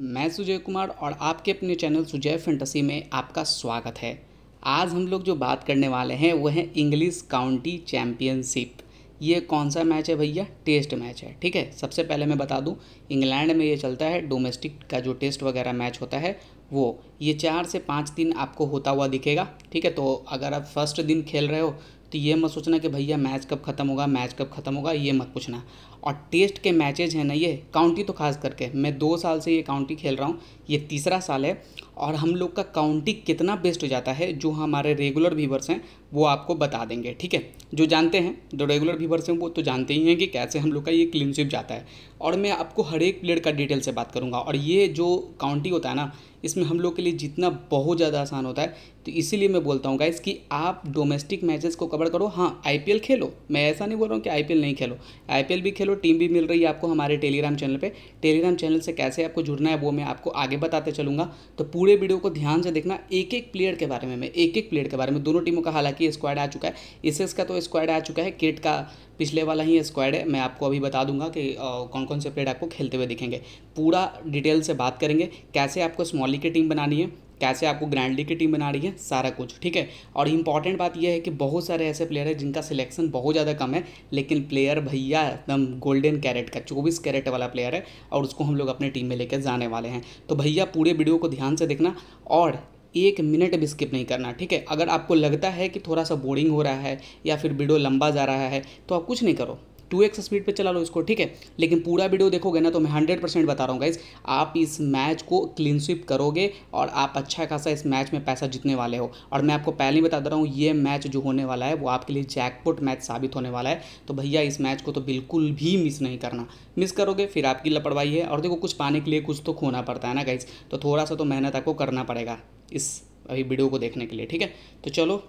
मैं सुजय कुमार और आपके अपने चैनल सुजय फेंटसी में आपका स्वागत है आज हम लोग जो बात करने वाले हैं वो है इंग्लिश काउंटी चैम्पियनशिप ये कौन सा मैच है भैया टेस्ट मैच है ठीक है सबसे पहले मैं बता दूं इंग्लैंड में ये चलता है डोमेस्टिक का जो टेस्ट वगैरह मैच होता है वो ये चार से पाँच दिन आपको होता हुआ दिखेगा ठीक है तो अगर आप फर्स्ट दिन खेल रहे हो तो ये मत सोचना कि भैया मैच कब खत्म होगा मैच कब खत्म होगा ये मत पूछना और टेस्ट के मैचेज हैं ना ये काउंटी तो खास करके मैं दो साल से ये काउंटी खेल रहा हूँ ये तीसरा साल है और हम लोग का काउंटी कितना बेस्ट हो जाता है जो हमारे रेगुलर व्यूवर्स हैं वो आपको बता देंगे ठीक है जो जानते हैं जो रेगुलर व्यूवर्स हैं वो तो जानते ही हैं कि कैसे हम लोग का ये क्लीनशिप जाता है और मैं आपको हर एक प्लेयर का डिटेल से बात करूँगा और ये जो काउंटी होता है ना इसमें हम लोग के लिए जीतना बहुत ज़्यादा आसान होता है तो इसीलिए मैं बोलता हूँ गाइस कि आप डोमेस्टिक मैचेस को कवर करो हाँ आईपीएल खेलो मैं ऐसा नहीं बोल रहा हूँ कि आईपीएल नहीं खेलो आईपीएल भी खेलो और टीम भी मिल रही है आपको हमारे टेलीग्राम चैनल पे टेलीग्राम चैनल से कैसे आपको जुड़ना है वो मैं आपको आगे बताते चलूंगा तो पूरे वीडियो को ध्यान से देखना एक एक प्लेयर के बारे में मैं एक एक प्लेयर के बारे में दोनों टीमों का हालांकि स्क्वाड आ चुका है इस का तो स्क्वाड आ चुका है किट का पिछले वाला ही स्क्वाड है मैं आपको अभी बता दूंगा कि कौन कौन से प्लेयर आपको खेलते हुए दिखेंगे पूरा डिटेल से बात करेंगे कैसे आपको स्मॉली की टीम बनानी है कैसे आपको ग्रैंडली की टीम बना रही है सारा कुछ ठीक है और इंपॉर्टेंट बात यह है कि बहुत सारे ऐसे प्लेयर हैं जिनका सिलेक्शन बहुत ज़्यादा कम है लेकिन प्लेयर भैया एकदम गोल्डन कैरेट का चौबीस कैरेट वाला प्लेयर है और उसको हम लोग अपने टीम में लेकर जाने वाले हैं तो भैया पूरे वीडियो को ध्यान से देखना और एक मिनट भी स्किप नहीं करना ठीक है अगर आपको लगता है कि थोड़ा सा बोरिंग हो रहा है या फिर वीडियो लंबा जा रहा है तो आप कुछ नहीं करो टू एक्स स्पीड पर चला लो इसको ठीक है लेकिन पूरा वीडियो देखोगे ना तो मैं हंड्रेड परसेंट बता रहा हूँ गाइज आप इस मैच को क्लीन स्विप करोगे और आप अच्छा खासा इस मैच में पैसा जीतने वाले हो और मैं आपको पहले ही बता दे रहा हूँ ये मैच जो होने वाला है वो आपके लिए जैकपुट मैच साबित होने वाला है तो भैया इस मैच को तो बिल्कुल भी मिस नहीं करना मिस करोगे फिर आपकी लपड़वाई है और देखो कुछ पाने के लिए कुछ तो खोना पड़ता है ना गाइज तो थोड़ा सा तो मेहनत आपको करना पड़ेगा इस अभी वीडियो को देखने के लिए ठीक है तो चलो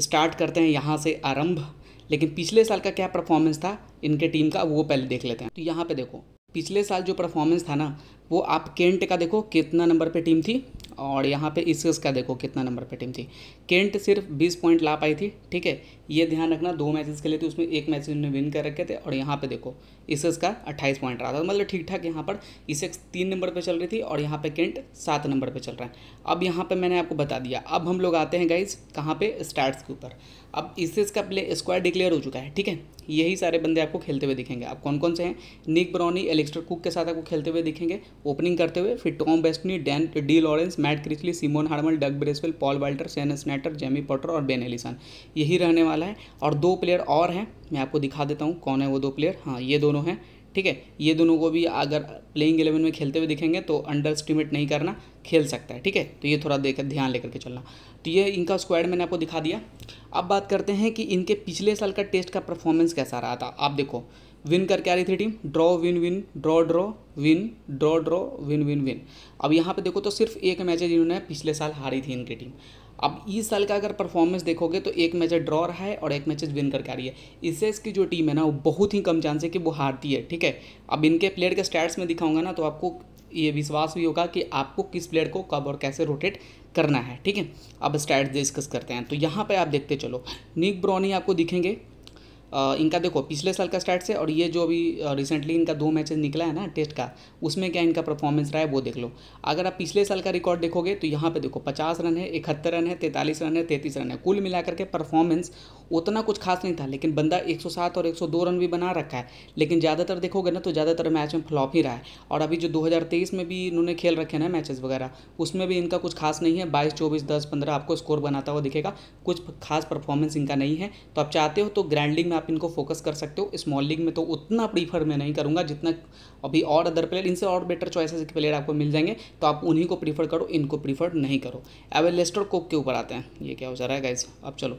स्टार्ट करते हैं यहाँ से आरंभ लेकिन पिछले साल का क्या परफॉर्मेंस था इनके टीम का वो पहले देख लेते हैं तो यहाँ पे देखो पिछले साल जो परफॉर्मेंस था ना वो आप केंट का देखो कितना नंबर पे टीम थी और यहाँ पे इस का देखो कितना नंबर पे टीम थी केंट सिर्फ 20 पॉइंट ला पाई थी ठीक है ये ध्यान रखना दो मैचेस खेले थे उसमें एक मैच उन्होंने विन कर रखे थे और यहाँ पे देखो इसे इसका 28 पॉइंट रहा था तो मतलब ठीक ठाक यहाँ पर इसे तीन नंबर पे चल रही थी और यहाँ पे केंट सात नंबर पे चल रहा है अब यहाँ पे मैंने आपको बता दिया अब हम लोग आते हैं गाइज कहाँ पे स्टार्ट्स के ऊपर अब इससे का प्ले स्क्वायर डिक्लेयर हो चुका है ठीक है यही सारे बंदे आपको खेलते हुए दिखेंगे आप कौन कौन से हैं निक ब्रॉनी एलेक्स्टर कुक के साथ आपको खेलते हुए दिखेंगे ओपनिंग करते हुए फिर Tom Westley Dan D Lawrence Matt Critchley Simon Harmer Doug Bracewell Paul Walter Shane Snater Jamie Porter और बेन एलिसन यही रहने वाला है और दो प्लेयर और हैं मैं आपको दिखा देता हूँ कौन है वो दो प्लेयर हाँ ये दोनों हैं ठीक है ये दोनों को भी अगर प्लेइंग एलेवन में खेलते हुए दिखेंगे तो अंडर एस्टिमेट नहीं करना खेल सकता है ठीक है तो ये थोड़ा देख ध्यान लेकर के चलना तो ये इनका स्क्वाड मैंने आपको दिखा दिया अब बात करते हैं कि इनके पिछले साल का टेस्ट का परफॉर्मेंस कैसा रहा था आप देखो विन करके आ रही थी team draw win win draw draw win draw draw win win win अब यहाँ पे देखो तो सिर्फ एक मैच है जिन्होंने पिछले साल हारी थी इनकी टीम अब इस साल का अगर परफॉर्मेंस देखोगे तो एक मैच ड्रॉ रहा है और एक मैच विन करके आ रही है इससे इसकी जो टीम है ना वो बहुत ही कम चांस है कि वो हारती है ठीक है अब इनके प्लेयर के स्टैट्स में दिखाऊंगा ना तो आपको ये विश्वास भी होगा कि आपको किस प्लेयर को कब और कैसे रोटेट करना है ठीक है अब स्टैट्स डिस्कस करते हैं तो यहाँ पर आप देखते चलो निक ब्रॉनी आपको दिखेंगे इनका देखो पिछले साल का स्टार्ट से और ये जो अभी रिसेंटली इनका दो मैचेस निकला है ना टेस्ट का उसमें क्या इनका परफॉर्मेंस रहा है वो देख लो अगर आप पिछले साल का रिकॉर्ड देखोगे तो यहाँ पे देखो पचास रन है इकहत्तर रन है तैंतालीस रन है तैंतीस रन है कुल मिलाकर के परफॉर्मेंस उतना कुछ खास नहीं था लेकिन बंदा एक और एक रन भी बना रखा है लेकिन ज़्यादातर देखोगे ना तो ज़्यादातर मैच में फ्लॉप ही रहा है और अभी जो दो में भी इन्होंने खेल रखे ना मैचेज वगैरह उसमें भी इनका कुछ खास नहीं है बाईस चौबीस दस पंद्रह आपको स्कोर बनाता हुआ दिखेगा कुछ खास परफॉर्मेंस इनका नहीं है तो आप चाहते हो तो ग्रैंडिंग में आप इनको फोकस कर सकते हो स्मॉल लीग में तो उतना प्रीफर मैं नहीं करूँगा जितना अभी और अदर प्लेयर इनसे और बेटर चॉइसेस के प्लेयर आपको मिल जाएंगे तो आप उन्हीं को प्रीफर करो इनको प्रीफर नहीं करो अब एलेस्टर कुक के ऊपर आते हैं ये क्या हो जा रहा है गाइज अब चलो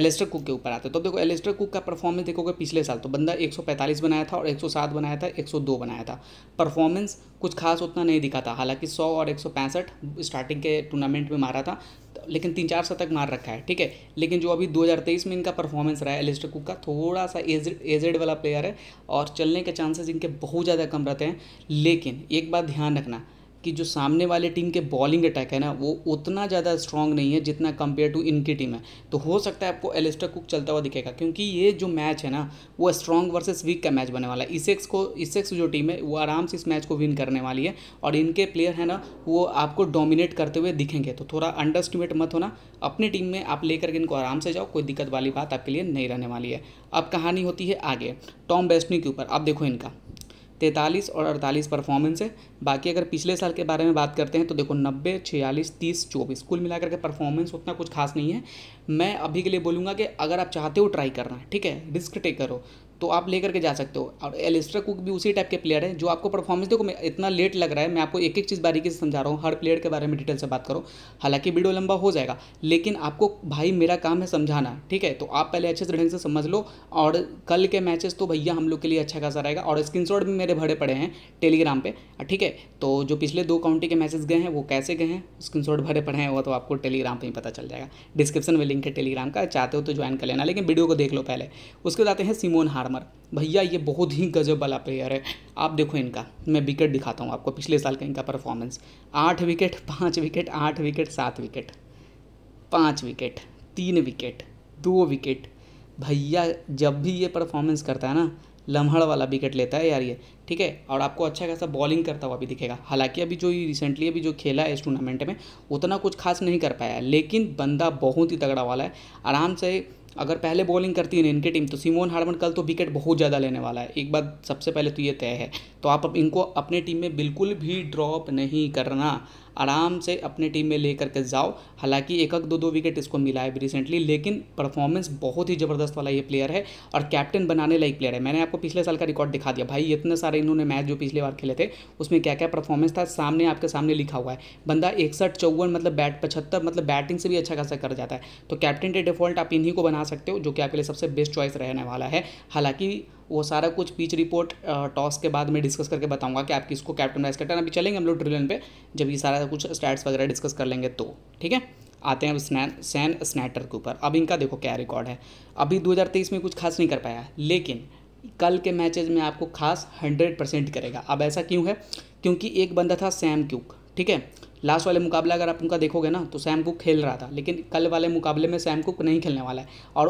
एलेस्टर कुक के ऊपर आते हैं तो देखो एलेस्टर कुक का परफॉर्मेंस देखोगे पिछले साल तो बंदा एक बनाया था और एक बनाया था एक बनाया था परफॉर्मेंस कुछ खास उतना नहीं दिखा था हालांकि सौ और एक स्टार्टिंग के टूर्नामेंट में मारा था लेकिन तीन चार शतक मार रखा है ठीक है लेकिन जो अभी 2023 में इनका परफॉर्मेंस रहा है एलिस्टर कुक का थोड़ा सा एजेड एजेड वाला प्लेयर है और चलने के चांसेस इनके बहुत ज़्यादा कम रहते हैं लेकिन एक बात ध्यान रखना कि जो सामने वाले टीम के बॉलिंग अटैक है ना वो उतना ज़्यादा स्ट्रॉन्ग नहीं है जितना कंपेयर टू इनकी टीम है तो हो सकता है आपको एलिस्टर कुक चलता हुआ दिखेगा क्योंकि ये जो मैच है ना वो स्ट्रॉन्ग वर्सेस वीक का मैच बनने वाला है इसेक्स को इसेक्स जो टीम है वो आराम से इस मैच को विन करने वाली है और इनके प्लेयर है ना वो आपको डोमिनेट करते हुए दिखेंगे तो थोड़ा अंडर एस्टिमेट मत होना अपनी टीम में आप लेकर के इनको आराम से जाओ कोई दिक्कत वाली बात आपके लिए नहीं रहने वाली है अब कहानी होती है आगे टॉम बेस्टनी के ऊपर अब देखो इनका तैंतालीस और अड़तालीस परफॉर्मेंस है बाकी अगर पिछले साल के बारे में बात करते हैं तो देखो नब्बे छियालीस तीस चौबीस कुल मिलाकर के परफॉर्मेंस उतना कुछ खास नहीं है मैं अभी के लिए बोलूँगा कि अगर आप चाहते हो ट्राई करना ठीक है रिस्क टेक करो तो आप लेकर के जा सकते हो और एलिस्ट्रा कुक भी उसी टाइप के प्लेयर है जो आपको परफॉर्मेंस देखो मैं इतना लेट लग रहा है मैं आपको एक एक चीज़ बारीकी से समझा रहा हूँ हर प्लेयर के बारे में डिटेल से बात करो हालांकि वीडियो लंबा हो जाएगा लेकिन आपको भाई मेरा काम है समझाना ठीक है तो आप पहले अच्छे से ढंग से समझ लो और कल के मैचेस तो भैया हम लोग के लिए अच्छा खासा रहेगा और स्क्रीन भी मेरे भरे पड़े हैं टेलीग्राम पर ठीक है तो जो पिछले दो काउंटी के मैसेज गए हैं वो कैसे गए हैं स्क्रीन भरे पड़े हैं वो तो आपको टेलीग्राम पर ही पता चल जाएगा डिस्क्रिप्शन में लिंक है टेलीग्राम का चाहते हो तो ज्वाइन कर लेना लेकिन वीडियो को देख लो पहले उसके बाद आते हैं सिमोन हार फार्मर भैया ये बहुत ही गजब वाला प्लेयर है आप देखो इनका मैं विकेट दिखाता हूँ आपको पिछले साल का इनका परफॉर्मेंस आठ विकेट पाँच विकेट आठ विकेट सात विकेट पाँच विकेट तीन विकेट दो विकेट भैया जब भी ये परफॉर्मेंस करता है ना लम्हड़ वाला विकेट लेता है यार ये ठीक है और आपको अच्छा खासा बॉलिंग करता हुआ भी दिखेगा हालांकि अभी जो रिसेंटली अभी जो खेला है इस टूर्नामेंट में उतना कुछ खास नहीं कर पाया लेकिन बंदा बहुत ही तगड़ा वाला है आराम से अगर पहले बॉलिंग करती है इनकी टीम तो सिमोन हारमन कल तो विकेट बहुत ज़्यादा लेने वाला है एक बात सबसे पहले तो ये तय है तो आप इनको अपने टीम में बिल्कुल भी ड्रॉप नहीं करना आराम से अपने टीम में लेकर के जाओ हालांकि एक एक दो दो विकेट इसको मिला है रिसेंटली लेकिन परफॉर्मेंस बहुत ही ज़बरदस्त वाला ये प्लेयर है और कैप्टन बनाने लायक प्लेयर है मैंने आपको पिछले साल का रिकॉर्ड दिखा दिया भाई इतने सारे इन्होंने मैच जो पिछले बार खेले थे उसमें क्या क्या परफॉर्मेंस था सामने आपके सामने लिखा हुआ है बंदा इकसठ चौवन मतलब बैट पचहत्तर मतलब बैटिंग से भी अच्छा खासा कर जाता है तो कैप्टन के डिफॉल्ट आप इन्हीं को बना सकते हो जो कि आपके लिए सबसे बेस्ट चॉइस रहने वाला है हालांकि वो सारा कुछ पिच रिपोर्ट टॉस के बाद मैं डिस्कस करके बताऊंगा कि आप किसको कैप्टन वाइस कैप्टन अभी चलेंगे हम लोग ड्रिलन पे जब ये सारा कुछ स्टैट्स वगैरह डिस्कस कर लेंगे तो ठीक है आते हैं अब स्नैन सैन स्नैटर के ऊपर अब इनका देखो क्या रिकॉर्ड है अभी 2023 में कुछ खास नहीं कर पाया लेकिन कल के मैचेज में आपको खास हंड्रेड परसेंट करेगा अब ऐसा क्यों है क्योंकि एक बंदा था सैम क्यूक ठीक है लास्ट वाले मुकाबला अगर आप उनका देखोगे ना तो सैम कुक खेल रहा था लेकिन कल वाले मुकाबले में सैम कुक नहीं खेलने वाला है और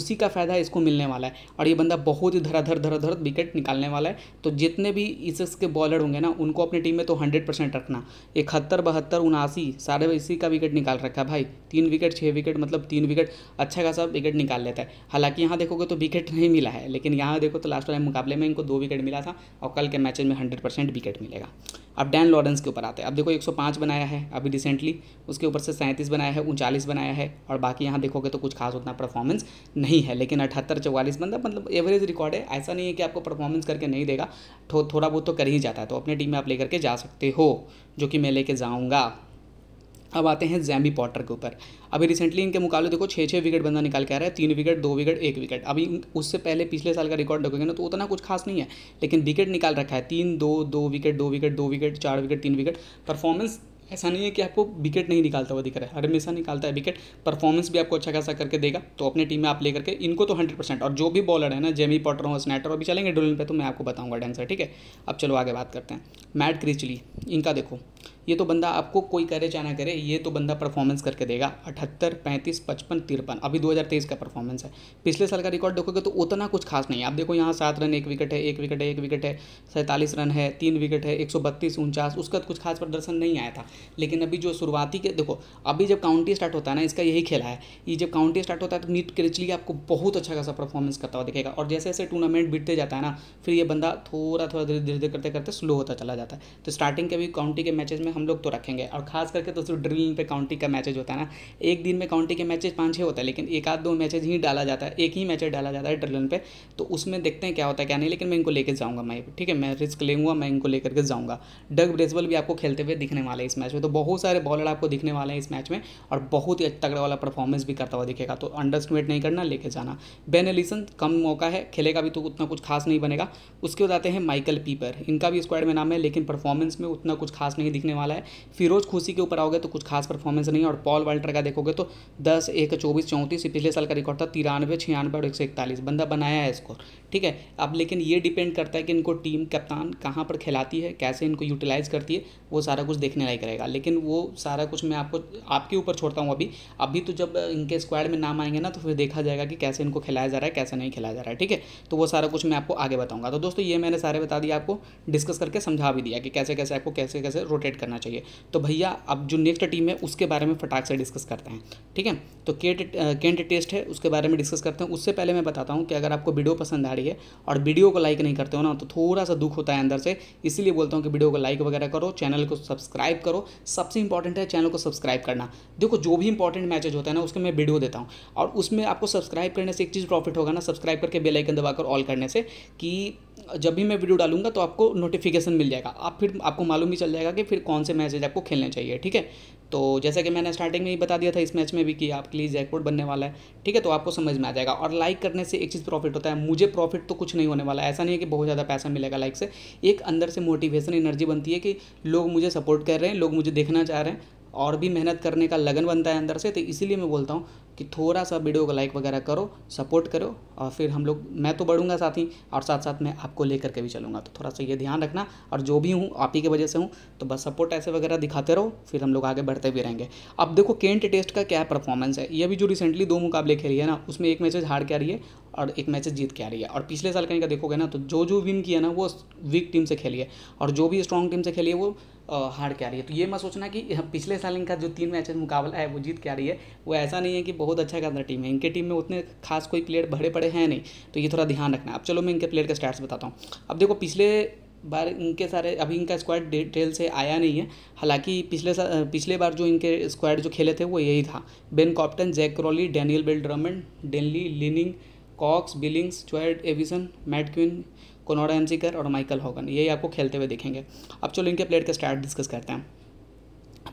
उसी का फ़ायदा इसको मिलने वाला है और ये बंदा बहुत ही धराधर धराधर विकेट निकालने वाला है तो जितने भी इस के बॉलर होंगे ना उनको अपनी टीम में तो हंड्रेड परसेंट रखना इकहत्तर बहत्तर उनासी साढ़े इसी का विकेट निकाल रखा है भाई तीन विकेट छः विकेट मतलब तीन विकेट अच्छा खासा विकेट निकाल लेता है हालांकि यहाँ देखोगे तो विकेट नहीं मिला है लेकिन यहाँ देखो तो लास्ट वाले मुकाबले में इनको दो विकेट मिला था और कल के मैचेज में हंड्रेड विकेट मिलेगा अब डैन लॉरेंस के ऊपर आते हैं अब देखो एक बना बनाया है अभी रिसेंटली उसके ऊपर से सैंतीस बनाया है उनचालीस बनाया है और बाकी यहाँ देखोगे तो कुछ खास उतना परफॉर्मेंस नहीं है लेकिन अठहत्तर चौवालीस बंदा मतलब एवरेज रिकॉर्ड है ऐसा नहीं है कि आपको परफॉर्मेंस करके नहीं देगा थो, थोड़ा बहुत तो कर ही जाता है तो अपने टीम में आप लेकर के जा सकते हो जो कि मैं लेके जाऊँगा अब आते हैं जैम्बी पॉटर के ऊपर अभी रिसेंटली इनके मुकाबले देखो छः छः विकेट बंदा निकाल के आ रहा है तीन विकेट दो विकेट एक विकेट अभी उससे पहले पिछले साल का रिकॉर्ड देखोगे ना तो उतना कुछ खास नहीं है लेकिन विकेट निकाल रखा है तीन दो दो विकेट दो विकेट दो विकेट चार विकेट तीन विकेट परफॉर्मेंस ऐसा नहीं है कि आपको विकेट नहीं निकालता हुआ दिख रहा है हर हमेशा निकालता है विकेट परफॉर्मेंस भी आपको अच्छा खासा करके देगा तो अपनी टीम में आप लेकर के इनको तो हंड्रेड परसेंट और जो भी बॉलर है ना जेमी पॉटर हो स्नैटर हो अभी चलेंगे डोलिन पे तो मैं आपको बताऊंगा डेंसर ठीक है अब चलो आगे बात करते हैं मैट क्रिचली इनका देखो ये तो बंदा आपको कोई करे चाहे ना करे ये तो बंदा परफॉर्मेंस करके देगा अठहत्तर पैंतीस पचपन तिरपन अभी 2023 का परफॉर्मेंस है पिछले साल का रिकॉर्ड देखोगे तो उतना कुछ खास नहीं है आप देखो यहाँ सात रन एक विकेट है एक विकेट है एक विकेट है सैंतालीस रन है तीन विकेट है एक सौ बत्तीस उनचास उसका कुछ खास प्रदर्शन नहीं आया था लेकिन अभी जो शुरुआती के देखो अभी जब काउंटी स्टार्ट होता है ना इसका यही खेला है ये जब काउंटी स्टार्ट होता है तो नीट क्रिचली आपको बहुत अच्छा खासा परफॉर्मेंस करता हुआ दिखेगा और जैसे जैसे टूर्नामेंट बीतते जाता है ना फिर ये बंदा थोड़ा थोड़ा धीरे धीरे करते करते स्लो होता चला जाता है तो स्टार्टिंग के अभी काउंटी के मैचेज में हम लोग तो रखेंगे और खास करके तो सिर्फ ड्रिल पे काउंटी का मैचेज होता है ना एक दिन में काउंटी के मैचेज पाँच छः होता है लेकिन एक आध दो मैचेज ही डाला जाता है एक ही मैचेज डाला जाता है ड्रिलन पे तो उसमें देखते हैं क्या होता है क्या नहीं लेकिन मैं इनको लेकर जाऊँगा मैं ठीक है मैं रिस्क लूँगा मैं इनको लेकर के जाऊँगा डग ब्रेसबल भी आपको खेलते हुए दिखने वाले हैं इस मैच में तो बहुत सारे बॉलर आपको दिखने वाले हैं इस मैच में और बहुत ही तगड़ा वाला परफॉर्मेंस भी करता हुआ दिखेगा तो अंडर नहीं करना लेके जाना बेन एलिसन कम मौका है खेलेगा भी तो उतना कुछ खास नहीं बनेगा उसके बाद आते हैं माइकल पीपर इनका भी स्क्वाड में नाम है लेकिन परफॉर्मेंस में उतना कुछ खास नहीं दिखने वाला वाला है फिरोज खुशी के ऊपर आओगे तो कुछ खास परफॉर्मेंस नहीं और पॉल वाल्टर का देखोगे तो दस एक चौबीस चौंतीस पिछले साल का रिकॉर्ड था तिरानवे छियानवे और एक सौ इकतालीस बंदा बनाया है स्कोर ठीक है अब लेकिन ये डिपेंड करता है कि इनको टीम कप्तान कहाँ पर खिलाती है कैसे इनको यूटिलाइज करती है वो सारा कुछ देखने लायक रहेगा लेकिन वो सारा कुछ मैं आपको आपके ऊपर छोड़ता हूँ अभी अभी तो जब इनके स्क्वाड में नाम आएंगे ना तो फिर देखा जाएगा कि कैसे इनको खिलाया जा रहा है कैसे नहीं खिलाया जा रहा है ठीक है तो वो सारा कुछ मैं आपको आगे बताऊंगा तो दोस्तों ये मैंने सारे बता दिया आपको डिस्कस करके समझा भी दिया कि कैसे कैसे आपको कैसे कैसे रोटेट करना करना चाहिए तो भैया अब जो नेक्स्ट टीम है उसके बारे में फटाक से डिस्कस करते हैं ठीक है तो केट केंट टेस्ट है उसके बारे में डिस्कस करते हैं उससे पहले मैं बताता हूँ कि अगर आपको वीडियो पसंद आ रही है और वीडियो को लाइक नहीं करते हो ना तो थोड़ा सा दुख होता है अंदर से इसीलिए बोलता हूँ कि वीडियो को लाइक वगैरह करो चैनल को सब्सक्राइब करो सबसे इंपॉर्टेंट है चैनल को सब्सक्राइब करना देखो जो भी इंपॉर्टेंट मैसेज होता है ना उसके मैं वीडियो देता हूँ और उसमें आपको सब्सक्राइब करने से एक चीज़ प्रॉफिट होगा ना सब्सक्राइब करके बेलाइकन दबाकर ऑल करने से कि जब भी मैं वीडियो डालूंगा तो आपको नोटिफिकेशन मिल जाएगा आप फिर आपको मालूम भी चल जाएगा कि फिर कौन से मैसेज आपको खेलने चाहिए ठीक है तो जैसा कि मैंने स्टार्टिंग में ही बता दिया था इस मैच में भी कि आपके लिए जैकपॉट बनने वाला है ठीक है तो आपको समझ में आ जाएगा और लाइक करने से एक चीज़ प्रॉफिट होता है मुझे प्रॉफिट तो कुछ नहीं होने वाला ऐसा नहीं है कि बहुत ज़्यादा पैसा मिलेगा लाइक से एक अंदर से मोटिवेशन एनर्जी बनती है कि लोग मुझे सपोर्ट कर रहे हैं लोग मुझे देखना चाह रहे हैं और भी मेहनत करने का लगन बनता है अंदर से तो इसीलिए मैं बोलता हूँ कि थोड़ा सा वीडियो को लाइक वगैरह करो सपोर्ट करो और फिर हम लोग मैं तो बढ़ूँगा साथ ही और साथ साथ मैं आपको लेकर के भी चलूँगा तो थोड़ा सा ये ध्यान रखना और जो भी हूँ आप ही की वजह से हूँ तो बस सपोर्ट ऐसे वगैरह दिखाते रहो फिर हम लोग आगे बढ़ते भी रहेंगे अब देखो केंट टेस्ट का क्या परफॉर्मेंस है ये भी जो रिसेंटली दो मुकाबले खेली है ना उसमें एक मैचेज हार के आ रही है और एक मैचेज जीत के आ रही है और पिछले साल कहीं का देखोगे ना तो जो जो विन किया ना वो वीक टीम से खेली है और जो भी स्ट्रॉन्ग टीम से खेली है वो हार के आ रही है तो ये मैं सोचना कि पिछले साल इनका जो तीन मैचेस मुकाबला है वो जीत के आ रही है वो ऐसा नहीं है कि बहुत अच्छा कर टीम है इनके टीम में उतने खास कोई प्लेयर भरे पड़े हैं नहीं तो ये थोड़ा ध्यान रखना अब चलो मैं इनके प्लेयर का स्टार्ट बताता हूँ अब देखो पिछले बार इनके सारे अभी इनका स्क्वाड डिटेल से आया नहीं है हालांकि पिछले पिछले बार जो इनके स्क्वाड जो खेले थे वो यही था Ben Compton Zak Crawley Daniel Bell Drummond Denly Leaning Cox Billings चोएड एविसन मैट क्विन कोनोडा एमसीकर और माइकल होगन यही आपको खेलते हुए दिखेंगे अब चलो इनके प्लेयर के स्टार्ट डिस्कस करते हैं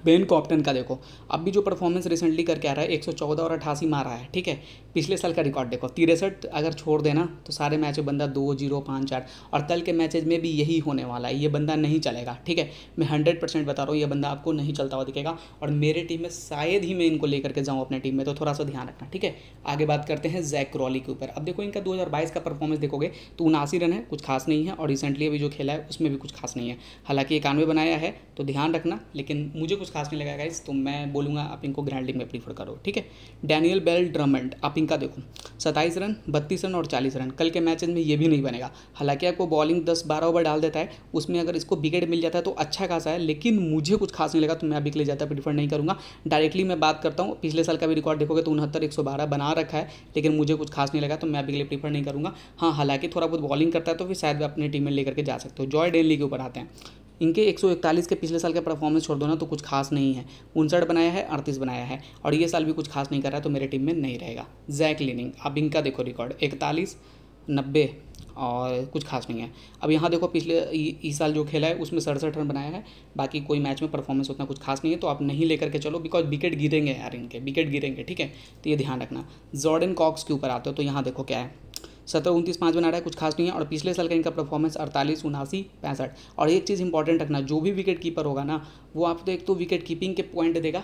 बेन कॉप्टन का देखो अब भी जो परफॉर्मेंस रिसेंटली करके आ रहा है 114 और अठासी मारा है ठीक है पिछले साल का रिकॉर्ड देखो तिरसठ अगर छोड़ देना तो सारे मैच में बंदा दो जीरो पाँच चार और कल के मैचेज में भी यही होने वाला है ये बंदा नहीं चलेगा ठीक है मैं हंड्रेड परसेंट बता रहा हूँ ये बंदा आपको नहीं चलता हुआ दिखेगा और मेरे टीम में शायद ही मैं इनको लेकर के जाऊँ अपने टीम में तो थोड़ा सा ध्यान रखना ठीक है आगे बात करते हैं जैक क्रॉली के ऊपर अब देखो इनका दो का परफॉर्मेंस देखोगे तो उनासी रन है कुछ खास नहीं है और रिसेंटली अभी जो खेला है उसमें भी कुछ खास नहीं है हालांकि इक्यानवे बनाया है तो ध्यान रखना लेकिन मुझे कुछ कुछ खास नहीं लगाया गाइस तो मैं बोलूँगा आप इनको लीग में प्रीफर करो ठीक है डैनियल बेल ड्रमंड आप इनका देखो सत्ताईस रन बत्तीस रन और चालीस रन कल के मैचेज में ये भी नहीं बनेगा हालांकि आपको बॉलिंग दस बारह ओवर डाल देता है उसमें अगर इसको विकेट मिल जाता है तो अच्छा खासा है लेकिन मुझे कुछ खास नहीं लगा तो मैं अभी के लिए ज़्यादा प्रीफर नहीं करूँगा डायरेक्टली मैं बात करता हूँ पिछले साल का भी रिकॉर्ड देखोगे तो उनहत्तर एक बना रखा है लेकिन मुझे कुछ खास नहीं लगा तो मैं अभी के लिए प्रीफर नहीं करूँगा हाँ हालांकि थोड़ा बहुत बॉलिंग करता है तो फिर शायद अपनी टीम में लेकर के जा सकते हो जॉय डेली के ऊपर आते हैं इनके एक के पिछले साल का परफॉर्मेंस छोड़ दो ना तो कुछ खास नहीं है उनसठ बनाया है अड़तीस बनाया है और ये साल भी कुछ खास नहीं कर रहा है तो मेरे टीम में नहीं रहेगा जैक लिनिंग अब इनका देखो रिकॉर्ड इकतालीस नब्बे और कुछ खास नहीं है अब यहाँ देखो पिछले इस साल जो खेला है उसमें सड़सठ रन बनाया है बाकी कोई मैच में परफॉर्मेंस उतना कुछ खास नहीं है तो आप नहीं लेकर के चलो बिकॉज विकेट गिरेंगे यार इनके विकेट गिरेंगे ठीक है तो ये ध्यान रखना जॉर्डन कॉक्स के ऊपर आते हो तो यहाँ देखो क्या है सत्रह उनतीस पाँच बना रहा है कुछ खास नहीं है और पिछले साल का इनका परफॉर्मेंस अड़तालीस उनासी पैंसठ और एक चीज़ इंपॉर्टेंट रखना जो भी विकेट कीपर होगा ना वो आपको तो एक तो विकेट कीपिंग के पॉइंट देगा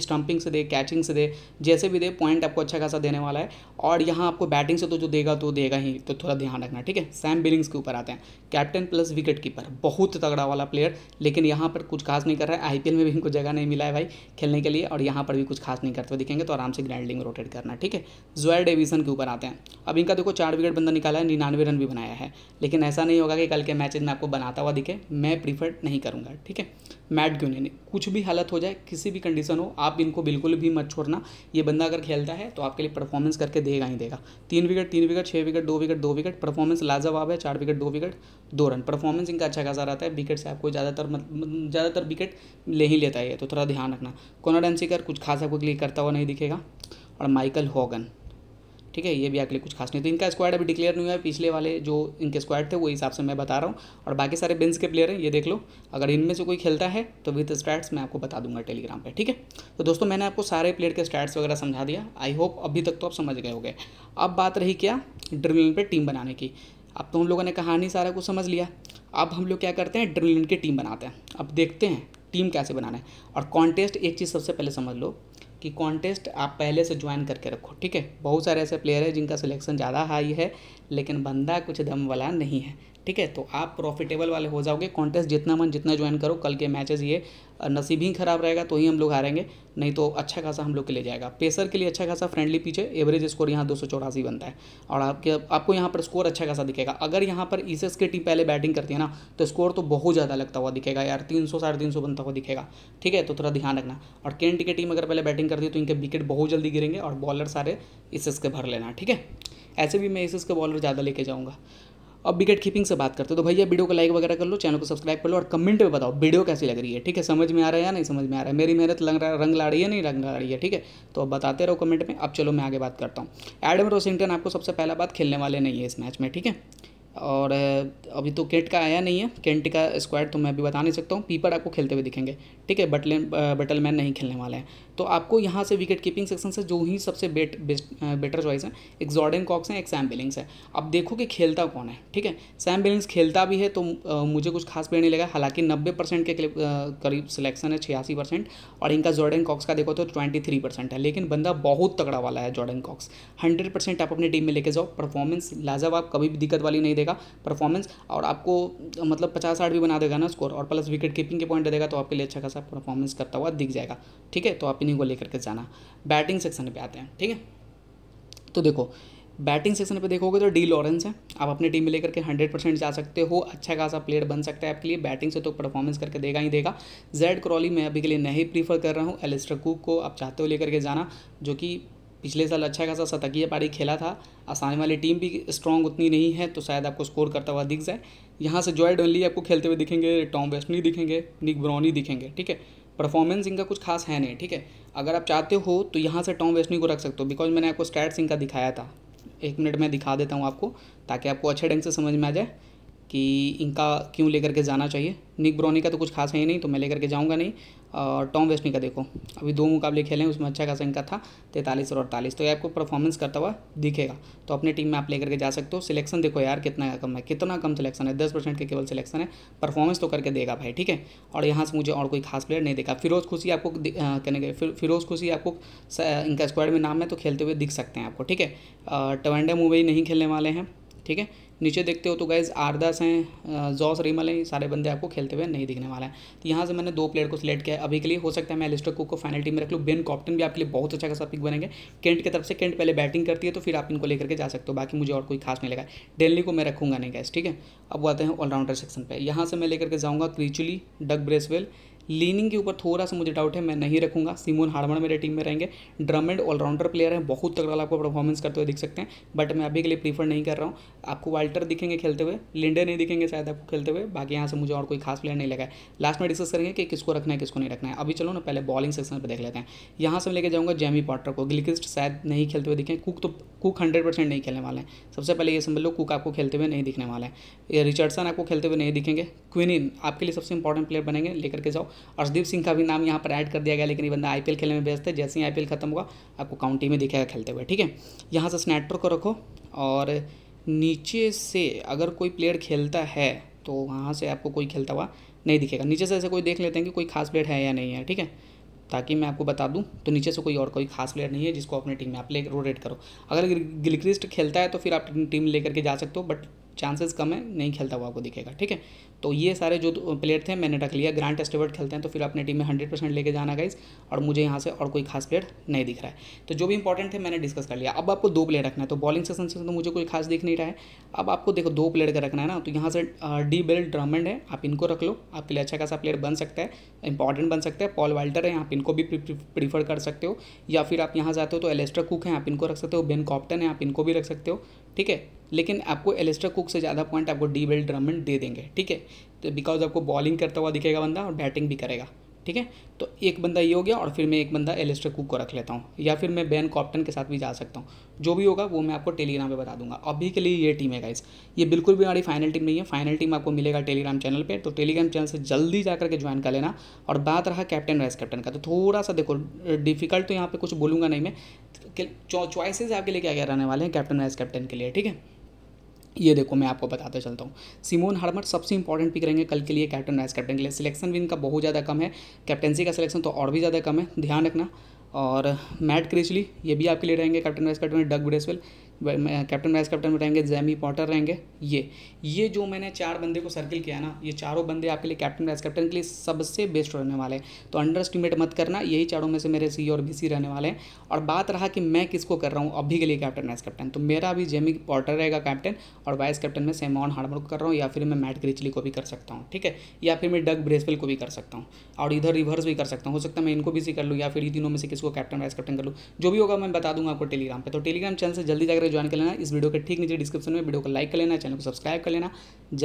स्टम्पिंग से दे कैचिंग से दे जैसे भी दे पॉइंट आपको अच्छा खासा देने वाला है और यहाँ आपको बैटिंग से तो जो देगा तो देगा ही तो थोड़ा ध्यान रखना ठीक है सैम बिलिंग्स के ऊपर आते हैं कैप्टन प्लस विकेट कीपर बहुत तगड़ा वाला प्लेयर लेकिन यहाँ पर कुछ खास नहीं कर रहा है आई में भी इनको जगह नहीं मिला है भाई खेलने के लिए और यहाँ पर भी कुछ खास नहीं करते हुए दिखेंगे तो आराम से ग्राइंडिंग रोटेट करना ठीक है जोयर डेविसन के ऊपर आते हैं अब इनका देखो चार विकेट बंदा निकाला है निन्यानवे रन भी बनाया है लेकिन ऐसा नहीं होगा कि कल के मैचेज में आपको बनाता हुआ दिखे मैं प्रीफर नहीं करूँगा ठीक है मैट क्यों नहीं कुछ भी हालत हो जाए किसी भी कंडीशन हो आप इनको बिल्कुल भी मत छोड़ना ये बंदा अगर खेलता है तो आपके लिए परफॉर्मेंस करके देगा ही देगा तीन विकेट तीन विकेट छः विकेट दो विकेट दो विकेट परफॉर्मेंस लाजवाब है चार विकेट दो विकेट दो रन परफॉर्मेंस इनका अच्छा खासा रहता है विकेट से आपको ज़्यादातर ज़्यादातर विकेट ले ही लेता है तो थोड़ा ध्यान रखना कोनर एनसीकर कुछ खासा आपको क्लिक करता हुआ नहीं दिखेगा और माइकल होगन ठीक है ये भी आगे कुछ खास नहीं तो इनका स्क्वाड अभी डिक्लेयर नहीं हुआ है पिछले वाले जो इनके स्क्वाड थे वो हिसाब से मैं बता रहा हूँ और बाकी सारे बिन्स के प्लेयर हैं ये देख लो अगर इनमें से कोई खेलता है तो विथ स्टैट्स मैं आपको बता दूंगा टेलीग्राम पर ठीक है तो दोस्तों मैंने आपको सारे प्लेयर के स्टैट्स वगैरह समझा दिया आई होप अभी तक तो आप समझ गए हो गए अब बात रही क्या ड्रिलिन पर टीम बनाने की अब तो हम लोगों ने कहानी सारा कुछ समझ लिया अब हम लोग क्या करते हैं ड्रिलिन की टीम बनाते हैं अब देखते हैं टीम कैसे बनाना है और कॉन्टेस्ट एक चीज़ सबसे पहले समझ लो कि कॉन्टेस्ट आप पहले से ज्वाइन करके रखो ठीक है बहुत सारे ऐसे प्लेयर हैं जिनका सिलेक्शन ज़्यादा हाई है लेकिन बंदा कुछ दम वाला नहीं है ठीक है तो आप प्रॉफिटेबल वाले हो जाओगे कॉन्टेस्ट जितना मन जितना ज्वाइन करो कल के मैचेस ये नसीब ही खराब रहेगा तो ही हम लोग हारेंगे नहीं तो अच्छा खासा हम लोग के लिए जाएगा पेसर के लिए अच्छा खासा फ्रेंडली पीछे एवरेज स्कोर यहाँ दो बनता है और आपके आपको यहाँ पर स्कोर अच्छा खासा दिखेगा अगर यहाँ पर ई की टीम पहले बैटिंग करती है ना तो स्कोर तो बहुत ज़्यादा लगता हुआ दिखेगा यार तीन सौ साढ़े तीन सौ बनता हुआ दिखेगा ठीक है तो थोड़ा ध्यान रखना और केंट की टीम अगर पहले बैटिंग करती है तो इनके विकेट बहुत जल्दी गिरेंगे और बॉलर सारे इस के भर लेना ठीक है ऐसे भी मैं इस के बॉलर ज़्यादा लेके जाऊँगा अब विकेट कीपिंग से बात करते हो तो भैया वीडियो को लाइक वगैरह कर लो चैनल को सब्सक्राइब कर लो और कमेंट में बताओ वीडियो कैसी लग रही है ठीक है समझ में आ रहा है या नहीं समझ में आ रहा है मेरी मेहनत लग रहा रंग ला रही है नहीं रंग ला रही है ठीक है तो अब बताते रहो कमेंट में अब चलो मैं आगे बात करता हूँ एडम रोसिंगटन आपको सबसे पहला बात खेलने वाले नहीं है इस मैच में ठीक है और अभी तो केंट का आया नहीं है केंट का स्क्वाड तो मैं अभी बता नहीं सकता हूँ पीपर आपको खेलते हुए दिखेंगे ठीक है बटले बटल नहीं खेलने वाले हैं तो आपको यहाँ से विकेट कीपिंग सेक्शन से जो ही सबसे बेट, बेटर चॉइस है एक जॉर्डन कॉक्स है एक सैम बिलिंग्स है अब देखो कि खेलता कौन है ठीक है सैम बिलिंग्स खेलता भी है तो आ, मुझे कुछ खास पेड़ नहीं लगा हालांकि नब्बे परसेंट के करीब सिलेक्शन है छियासी परसेंट और इनका जॉर्डन कॉक्स का देखो तो ट्वेंटी थ्री परसेंट है लेकिन बंदा बहुत तगड़ा वाला है जॉर्डन कॉक्स हंड्रेड परसेंट आप अपनी टीम में लेके जाओ परफॉर्मेंस लाजवाब आप कभी भी दिक्कत वाली नहीं देगा परफॉर्मेंस और आपको मतलब पचास साठ भी बना देगा ना स्कोर और प्लस विकेट कीपिंग के पॉइंट देगा तो आपके लिए अच्छा खासा परफॉर्मेंस करता हुआ दिख जाएगा ठीक है तो आप इन इनिंग को लेकर के जाना बैटिंग सेक्शन पे आते हैं ठीक है तो देखो बैटिंग सेक्शन पे देखोगे तो डी लॉरेंस है आप अपनी टीम में लेकर के हंड्रेड परसेंट जा सकते हो अच्छा खासा प्लेयर बन सकता है आपके लिए बैटिंग से तो परफॉर्मेंस करके देगा ही देगा जेड क्रॉली मैं अभी के लिए नहीं प्रीफर कर रहा हूँ एलिस्टर कुक को आप चाहते हो लेकर के जाना जो कि पिछले साल अच्छा खासा शतकीय पारी खेला था आसानी वाली टीम भी स्ट्रांग उतनी नहीं है तो शायद आपको स्कोर करता हुआ दिख जाए यहाँ से जॉय डनली आपको खेलते हुए दिखेंगे टॉम वेस्टनी दिखेंगे निक ब्रॉनी दिखेंगे ठीक है परफॉर्मेंस इनका कुछ खास है नहीं ठीक है अगर आप चाहते हो तो यहाँ से टॉम वेस्टनी को रख सकते हो बिकॉज मैंने आपको स्टैट सिंह का दिखाया था एक मिनट में दिखा देता हूँ आपको ताकि आपको अच्छे ढंग से समझ में आ जाए कि इनका क्यों लेकर के जाना चाहिए निक ब्रोनी का तो कुछ खास है ही नहीं तो मैं लेकर के जाऊँगा नहीं और टॉम वेस्टनी का देखो अभी दो मुकाबले खेले हैं उसमें अच्छा खासा इनका था तैंतालीस और अड़तालीस तो ये आपको परफॉर्मेंस करता हुआ दिखेगा तो अपने टीम में आप लेकर के जा सकते हो सिलेक्शन देखो यार कितना कम है कितना कम सिलेक्शन है दस परसेंट के केवल सिलेक्शन है परफॉर्मेंस तो करके देगा भाई ठीक है और यहाँ से मुझे और कोई खास प्लेयर नहीं देखा फिरोज खुशी आपको कहने के फिरोज खुशी आपको इनका स्क्वाड में नाम है तो खेलते हुए दिख सकते हैं आपको ठीक है टवेंडे मुंबई नहीं खेलने वाले हैं ठीक है नीचे देखते हो तो गाइज आरदास हैं जॉस रिमल हैं सारे बंदे आपको खेलते हुए नहीं दिखने वाला हैं तो यहाँ से मैंने दो प्लेयर को सिलेक्ट किया अभी के लिए हो सकता है मैं एलिस्टर कुक को फाइनल टीम में रख लूँ बेन कॉप्टन भी आपके लिए बहुत अच्छा खासा पिक बनेंगे केंट की तरफ से केंट पहले बैटिंग करती है तो फिर आप इनको लेकर के जा सकते हो बाकी मुझे और कोई खास नहीं लगा डेली को मैं रखूँगा नहीं गैस ठीक है अब आते हैं ऑलराउंडर सेक्शन पर यहाँ से मैं लेकर के जाऊँगा क्रीचुली डग ब्रेसवेल लीनिंग के ऊपर थोड़ा सा मुझे डाउट है मैं नहीं रखूंगा सिमोन हारमन मेरे टीम में रहेंगे ड्रमेंड ऑलराउंडर प्लेयर हैं बहुत तगड़ा आपको परफॉर्मेंस करते हुए दिख सकते हैं बट मैं अभी के लिए प्रीफर नहीं कर रहा हूँ आपको वाल्टर दिखेंगे खेलते हुए लिंडे नहीं दिखेंगे शायद आपको खेलते हुए बाकी यहाँ से मुझे और कोई खास प्लेयर नहीं लगा लास्ट में डिस्कस करेंगे कि किसको रखना है किसको नहीं रखना है अभी चलो ना पहले बॉलिंग सेक्शन पर देख लेते हैं यहाँ से लेकर लेके जाऊँगा जेमी पॉटर को ग्लिकिस्ट शायद नहीं खेलते हुए दिखें कुक तो कुक हंड्रेड परसेंट नहीं खेलने वाले हैं सबसे पहले ये समझ लो कुक आपको खेलते हुए नहीं दिखने वाले है रिचर्डसन आपको खेलते हुए नहीं दिखेंगे क्विनिन आपके लिए सबसे इंपॉर्टेंट प्लेयर बनेंगे लेकर के जाओ अर्शदीप सिंह का भी नाम यहाँ पर ऐड कर दिया गया लेकिन ये बंदा आई खेलने में व्यस्त है जैसे ही आई खत्म हुआ आपको काउंटी में दिखेगा खेलते हुए ठीक है यहाँ से स्नैटर को रखो और नीचे से अगर कोई प्लेयर खेलता है तो वहाँ से आपको कोई खेलता हुआ नहीं दिखेगा नीचे से ऐसे कोई देख लेते हैं कि कोई खास प्लेयर है या नहीं है ठीक है ताकि मैं आपको बता दूं तो नीचे से कोई और कोई खास प्लेयर नहीं है जिसको अपने टीम में आप ले रोटेट करो अगर गिलक्रिस्ट खेलता है तो फिर आप टीम लेकर के जा सकते हो बट चांसेस कम है नहीं खेलता हुआ आपको दिखेगा ठीक है तो ये सारे जो प्लेयर थे मैंने रख लिया ग्रांड एस्टेवर्ट खेलते हैं तो फिर अपने टीम में हंड्रेड परसेंट लेके जाना गाइज और मुझे यहाँ से और कोई खास प्लेयर नहीं दिख रहा है तो जो भी इंपॉर्टेंट थे मैंने डिस्कस कर लिया अब आपको दो प्लेयर रखना है तो बॉलिंग सेशन से तो मुझे कोई खास दिख नहीं रहा है अब आपको देखो दो प्लेयर का रखना है ना तो यहाँ से डी बेल ड्रमंड है आप इनको रख लो आपके लिए अच्छा खासा प्लेयर बन सकता है इंपॉर्टेंट बन सकता है पॉल वाल्टर है आप इनको भी प्रीफर कर सकते हो या फिर आप यहाँ जाते हो तो एलेस्ट्रा कुक हैं आप इनको रख सकते हो बेन कॉप्टन है आप इनको भी रख सकते हो ठीक है लेकिन आपको एलेस्टर कुक से ज़्यादा पॉइंट आपको डी बेल ड्रमन दे देंगे ठीक है तो बिकॉज आपको बॉलिंग करता हुआ दिखेगा बंदा और बैटिंग भी करेगा ठीक है तो एक बंदा ये हो गया और फिर मैं एक बंदा एलिस्टर कुक को रख लेता हूँ या फिर मैं बैन कॉप्टन के साथ भी जा सकता हूँ जो भी होगा वो मैं आपको टेलीग्राम पे बता दूंगा अभी के लिए ये टीम है गाइस ये बिल्कुल भी हमारी फाइनल टीम नहीं है फाइनल टीम आपको मिलेगा टेलीग्राम चैनल पर तो टेलीग्राम चैनल से जल्दी जा करके ज्वाइन कर लेना और बात रहा कैप्टन वाइस कैप्टन का तो थोड़ा सा देखो डिफिकल्ट तो यहाँ पर कुछ बोलूँगा नहीं मैं चॉइसेज आपके लिए क्या क्या रहने वाले हैं कैप्टन वाइस कैप्टन के लिए ठीक है ये देखो मैं आपको बताते चलता हूँ सिमोन हार्मर सबसे इंपॉर्टेंट पिक रहेंगे कल के लिए कैप्टन वाइस कैप्टन के लिए सिलेक्शन भी इनका बहुत ज़्यादा कम है कैप्टनसी का सिलेक्शन तो और भी ज़्यादा कम है ध्यान रखना और मैट क्रिचली ये भी आपके लिए रहेंगे captain vice captain Doug Bracewell captain vice captain रहेंगे जैमी पॉटर रहेंगे ये ये जो मैंने चार बंदे को सर्किल किया ना ये चारों बंदे आपके लिए कैप्टन वाइस कैप्टन के लिए सबसे बेस्ट रहने वाले हैं तो अंडर एस्टिमेट मत करना यही चारों में से मेरे सी और बी रहने वाले हैं और बात रहा कि मैं किसको कर रहा हूँ अभी के लिए कैप्टन वाइस कैप्टन तो मेरा भी जेमी पॉटर रहेगा कैप्टन और वाइस कैप्टन में सेमॉन हार्डवर्क कर रहा हूँ या फिर मैं मैट ग्रिचली को भी कर सकता हूँ ठीक है या फिर मैं डग ब्रेसवेल को भी कर सकता हूँ और इधर रिवर्स भी कर सकता हूँ हो सकता है मैं इनको भी सी कर लूँ या फिर ये तीनों में से किसको कैप्टन वाइस कैप्टन कर लूँ जो भी होगा मैं बता दूंगा आपको टेलीग्राम पर तो टेलीग्राम चैनल से जल्दी जाकर ज्वाइन कर लेना इस वीडियो के ठीक नीचे डिस्क्रिप्शन में वीडियो को लाइक कर लेना चैनल को सब्सक्राइब कर लेना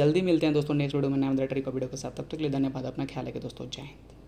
जल्दी मिलते हैं दोस्तों नेक्स्ट वीडियो में नया ट्रिक वीडियो के साथ तब तक के लिए धन्यवाद अपना ख्याल है दोस्तों जय हिंद